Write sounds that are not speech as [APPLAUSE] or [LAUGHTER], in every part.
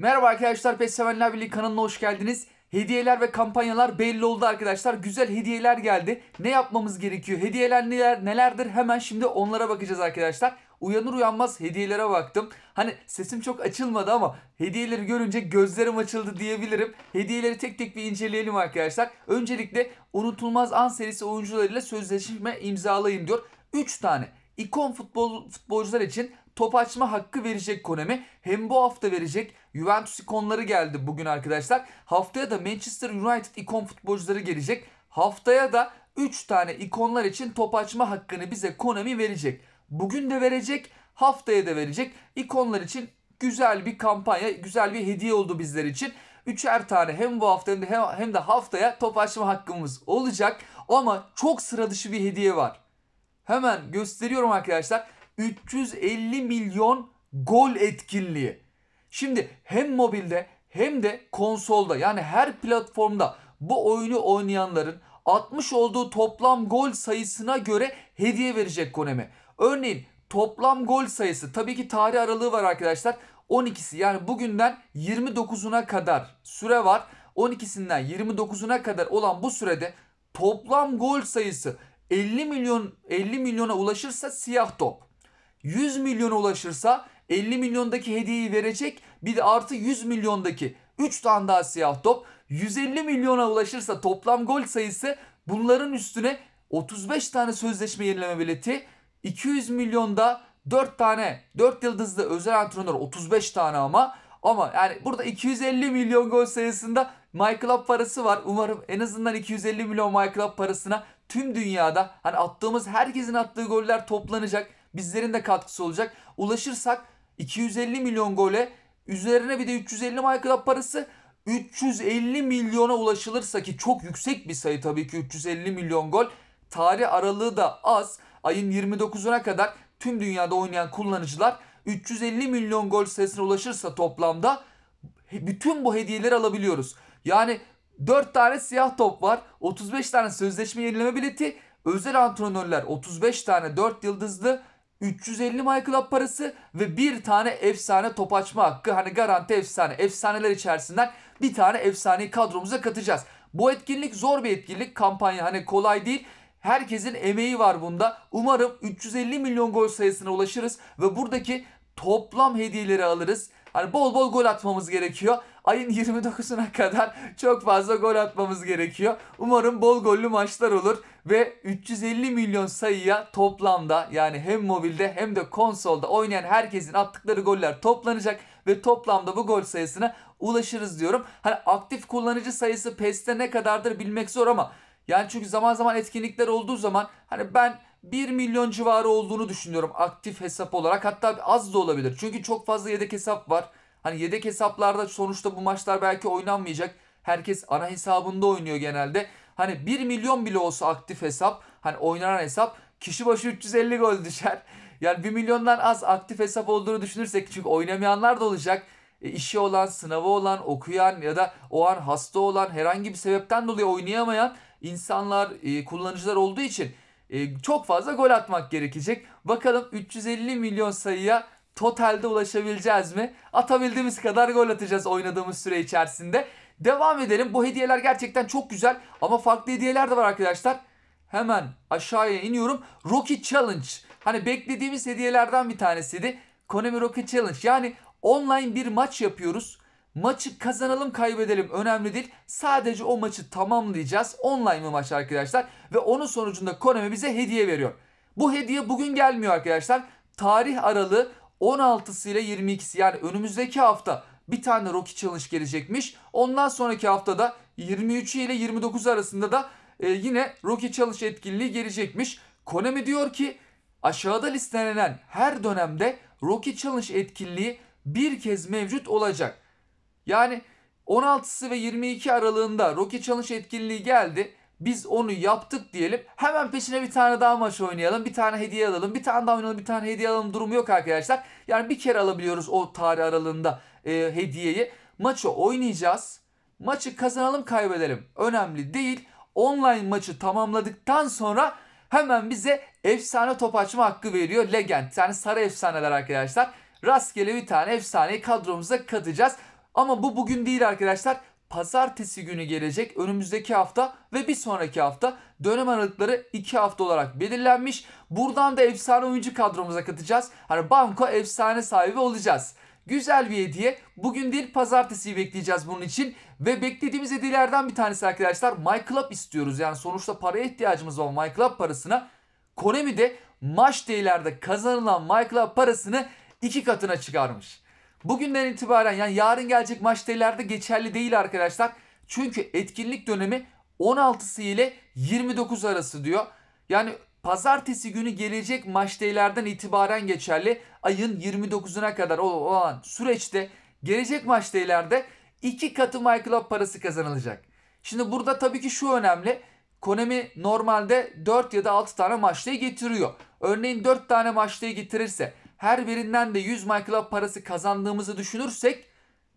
Merhaba arkadaşlar, Pes Sevenler Birliği kanalına hoş geldiniz. Hediyeler ve kampanyalar belli oldu arkadaşlar. Güzel hediyeler geldi. Ne yapmamız gerekiyor? Hediyeler neler, nelerdir? Hemen şimdi onlara bakacağız arkadaşlar. Uyanır uyanmaz hediyelere baktım. Hani sesim çok açılmadı ama hediyeleri görünce gözlerim açıldı diyebilirim. Hediyeleri tek tek bir inceleyelim arkadaşlar. Öncelikle unutulmaz an serisi oyuncularıyla sözleşme imzalayın diyor. 3 tane ikon futbol futbolcular için top açma hakkı verecek Konami. Hem bu hafta verecek Juventus ikonları geldi bugün arkadaşlar. Haftaya da Manchester United ikon futbolcuları gelecek. Haftaya da 3 tane ikonlar için top açma hakkını bize Konami verecek. Bugün de verecek, haftaya da verecek. İkonlar için güzel bir kampanya, güzel bir hediye oldu bizler için. Üçer tane hem bu hafta hem de, hem de haftaya top açma hakkımız olacak. Ama çok sıra dışı bir hediye var. Hemen gösteriyorum arkadaşlar. 350 milyon gol etkinliği. Şimdi hem mobilde hem de konsolda yani her platformda bu oyunu oynayanların 60 olduğu toplam gol sayısına göre hediye verecek Konemi. Örneğin toplam gol sayısı tabii ki tarih aralığı var arkadaşlar. 12'si yani bugünden 29'una kadar süre var. 12'sinden 29'una kadar olan bu sürede toplam gol sayısı 50 milyon 50 milyona ulaşırsa siyah top. 100 milyona ulaşırsa 50 milyondaki hediyeyi verecek bir de artı 100 milyondaki 3 tane daha siyah top 150 milyona ulaşırsa toplam gol sayısı bunların üstüne 35 tane sözleşme yenileme bileti 200 milyonda 4 tane 4 yıldızlı özel antrenör 35 tane ama ama yani burada 250 milyon gol sayısında My Club parası var. Umarım en azından 250 milyon My Club parasına tüm dünyada hani attığımız herkesin attığı goller toplanacak. Bizlerin de katkısı olacak. Ulaşırsak 250 milyon gole üzerine bir de 350 Michael parası 350 milyona ulaşılırsa ki çok yüksek bir sayı tabii ki 350 milyon gol. Tarih aralığı da az. Ayın 29'una kadar tüm dünyada oynayan kullanıcılar 350 milyon gol sayısına ulaşırsa toplamda bütün bu hediyeleri alabiliyoruz. Yani 4 tane siyah top var. 35 tane sözleşme yenileme bileti. Özel antrenörler 35 tane 4 yıldızlı 350 My Club parası ve bir tane efsane top açma hakkı. Hani garanti efsane. Efsaneler içerisinden bir tane efsaneyi kadromuza katacağız. Bu etkinlik zor bir etkinlik. Kampanya hani kolay değil. Herkesin emeği var bunda. Umarım 350 milyon gol sayısına ulaşırız ve buradaki toplam hediyeleri alırız. Hani bol bol gol atmamız gerekiyor ayın 29'una kadar çok fazla gol atmamız gerekiyor. Umarım bol gollü maçlar olur ve 350 milyon sayıya toplamda yani hem mobilde hem de konsolda oynayan herkesin attıkları goller toplanacak ve toplamda bu gol sayısına ulaşırız diyorum. Hani aktif kullanıcı sayısı PES'te ne kadardır bilmek zor ama yani çünkü zaman zaman etkinlikler olduğu zaman hani ben 1 milyon civarı olduğunu düşünüyorum aktif hesap olarak. Hatta az da olabilir. Çünkü çok fazla yedek hesap var. Hani yedek hesaplarda sonuçta bu maçlar belki oynanmayacak. Herkes ana hesabında oynuyor genelde. Hani 1 milyon bile olsa aktif hesap, hani oynanan hesap kişi başı 350 gol düşer. [LAUGHS] Yani 1 milyondan az aktif hesap olduğunu düşünürsek çünkü oynamayanlar da olacak. E, işi olan, sınavı olan, okuyan ya da o an hasta olan herhangi bir sebepten dolayı oynayamayan insanlar, e, kullanıcılar olduğu için e, çok fazla gol atmak gerekecek. Bakalım 350 milyon sayıya totalde ulaşabileceğiz mi? Atabildiğimiz kadar gol atacağız oynadığımız süre içerisinde. Devam edelim. Bu hediyeler gerçekten çok güzel ama farklı hediyeler de var arkadaşlar. Hemen aşağıya iniyorum. Rocky Challenge. Hani beklediğimiz hediyelerden bir tanesiydi. Konami Rocky Challenge. Yani online bir maç yapıyoruz. Maçı kazanalım kaybedelim önemli değil. Sadece o maçı tamamlayacağız. Online bir maç arkadaşlar. Ve onun sonucunda Konami bize hediye veriyor. Bu hediye bugün gelmiyor arkadaşlar. Tarih aralığı 16'sı ile 22'si yani önümüzdeki hafta bir tane Rocky Challenge gelecekmiş. Ondan sonraki haftada 23 ile 29 arasında da e, yine Rocky Challenge etkinliği gelecekmiş. Konami diyor ki aşağıda listelenen her dönemde Rocky Challenge etkinliği bir kez mevcut olacak. Yani 16'sı ve 22 aralığında Rocky Challenge etkinliği geldi. Biz onu yaptık diyelim. Hemen peşine bir tane daha maç oynayalım. Bir tane hediye alalım. Bir tane daha oynayalım. Bir tane hediye alalım durumu yok arkadaşlar. Yani bir kere alabiliyoruz o tarih aralığında e, hediyeyi. Maçı oynayacağız. Maçı kazanalım kaybedelim. Önemli değil. Online maçı tamamladıktan sonra hemen bize efsane top açma hakkı veriyor. Legend yani sarı efsaneler arkadaşlar. Rastgele bir tane efsaneyi kadromuza katacağız. Ama bu bugün değil arkadaşlar pazartesi günü gelecek önümüzdeki hafta ve bir sonraki hafta dönem aralıkları 2 hafta olarak belirlenmiş. Buradan da efsane oyuncu kadromuza katacağız. Hani banko efsane sahibi olacağız. Güzel bir hediye. Bugün değil Pazartesi bekleyeceğiz bunun için. Ve beklediğimiz hediyelerden bir tanesi arkadaşlar My Club istiyoruz. Yani sonuçta paraya ihtiyacımız var My Club parasına. Konemi de maç değerlerde kazanılan My Club parasını iki katına çıkarmış. Bugünden itibaren yani yarın gelecek maçtelerde geçerli değil arkadaşlar. Çünkü etkinlik dönemi 16'sı ile 29 arası diyor. Yani pazartesi günü gelecek maçtelerden itibaren geçerli ayın 29'una kadar olan süreçte gelecek maçtelerde iki katı MyClub parası kazanılacak. Şimdi burada tabii ki şu önemli. konemi normalde 4 ya da 6 tane maçlayı getiriyor. Örneğin 4 tane maçlayı getirirse her birinden de 100 MyClub parası kazandığımızı düşünürsek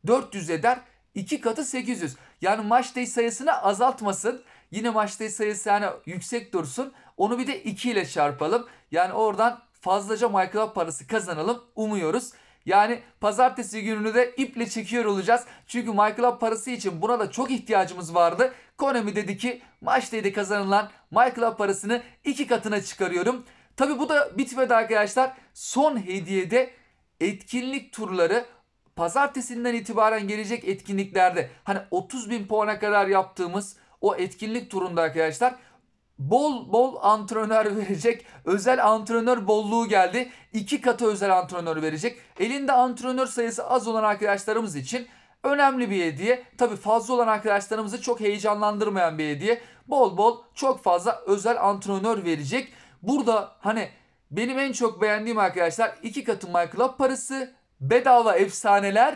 400 eder. 2 katı 800. Yani maç day sayısını azaltmasın. Yine maç day sayısı yani yüksek dursun. Onu bir de 2 ile çarpalım. Yani oradan fazlaca MyClub parası kazanalım umuyoruz. Yani pazartesi gününü de iple çekiyor olacağız. Çünkü MyClub parası için buna da çok ihtiyacımız vardı. Konami dedi ki maçtaydı kazanılan MyClub parasını iki katına çıkarıyorum. Tabi bu da bitmedi arkadaşlar. Son hediyede etkinlik turları pazartesinden itibaren gelecek etkinliklerde hani 30 bin puana kadar yaptığımız o etkinlik turunda arkadaşlar bol bol antrenör [LAUGHS] verecek. Özel antrenör bolluğu geldi. iki katı özel antrenör verecek. Elinde antrenör sayısı az olan arkadaşlarımız için önemli bir hediye. Tabi fazla olan arkadaşlarımızı çok heyecanlandırmayan bir hediye. Bol bol çok fazla özel antrenör verecek. Burada hani benim en çok beğendiğim arkadaşlar iki katı My Club parası, bedava efsaneler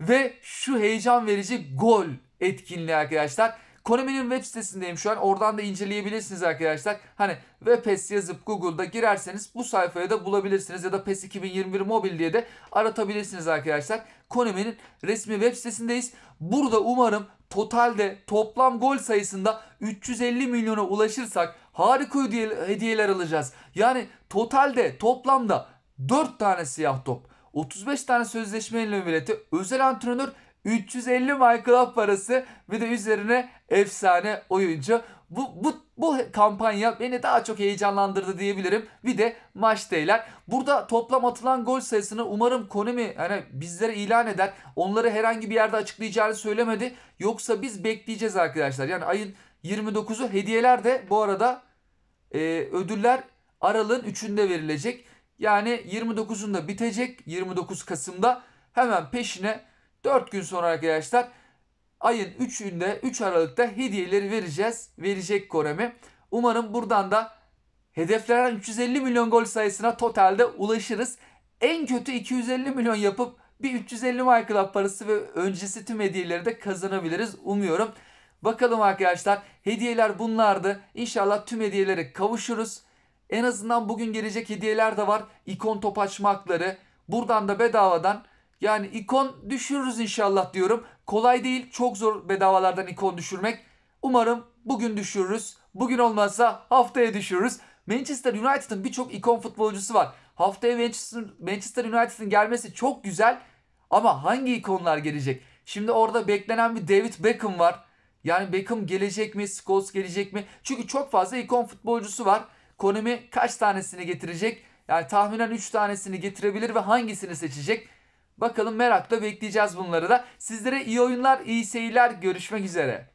ve şu heyecan verici gol etkinliği arkadaşlar. Konami'nin web sitesindeyim şu an. Oradan da inceleyebilirsiniz arkadaşlar. Hani ve PES yazıp Google'da girerseniz bu sayfaya da bulabilirsiniz. Ya da PES 2021 Mobil diye de aratabilirsiniz arkadaşlar. Konami'nin resmi web sitesindeyiz. Burada umarım totalde toplam gol sayısında 350 milyona ulaşırsak harika hediyeler alacağız. Yani totalde toplamda 4 tane siyah top, 35 tane sözleşmeyle ücreti, özel antrenör 350 Michael parası ve de üzerine efsane oyuncu. Bu, bu, bu kampanya beni daha çok heyecanlandırdı diyebilirim. Bir de maç değiller. Burada toplam atılan gol sayısını umarım Konemi hani bizlere ilan eder. Onları herhangi bir yerde açıklayacağını söylemedi. Yoksa biz bekleyeceğiz arkadaşlar. Yani ayın 29'u hediyeler de bu arada e, ödüller aralığın 3'ünde verilecek. Yani 29'unda bitecek 29 Kasım'da hemen peşine 4 gün sonra arkadaşlar ayın 3'ünde 3 Aralık'ta hediyeleri vereceğiz. Verecek Koremi. Umarım buradan da hedeflenen 350 milyon gol sayısına totalde ulaşırız. En kötü 250 milyon yapıp bir 350 My Club parası ve öncesi tüm hediyeleri de kazanabiliriz umuyorum. Bakalım arkadaşlar hediyeler bunlardı. İnşallah tüm hediyelere kavuşuruz. En azından bugün gelecek hediyeler de var. İkon top açmakları. Buradan da bedavadan yani ikon düşürürüz inşallah diyorum. Kolay değil. Çok zor bedavalardan ikon düşürmek. Umarım bugün düşürürüz. Bugün olmazsa haftaya düşürürüz. Manchester United'ın birçok ikon futbolcusu var. Haftaya Manchester, Manchester United'ın gelmesi çok güzel. Ama hangi ikonlar gelecek? Şimdi orada beklenen bir David Beckham var. Yani Beckham gelecek mi? Scholes gelecek mi? Çünkü çok fazla ikon futbolcusu var. Konumi kaç tanesini getirecek? Yani tahminen 3 tanesini getirebilir ve hangisini seçecek? Bakalım merakla bekleyeceğiz bunları da. Sizlere iyi oyunlar, iyi seyirler. Görüşmek üzere.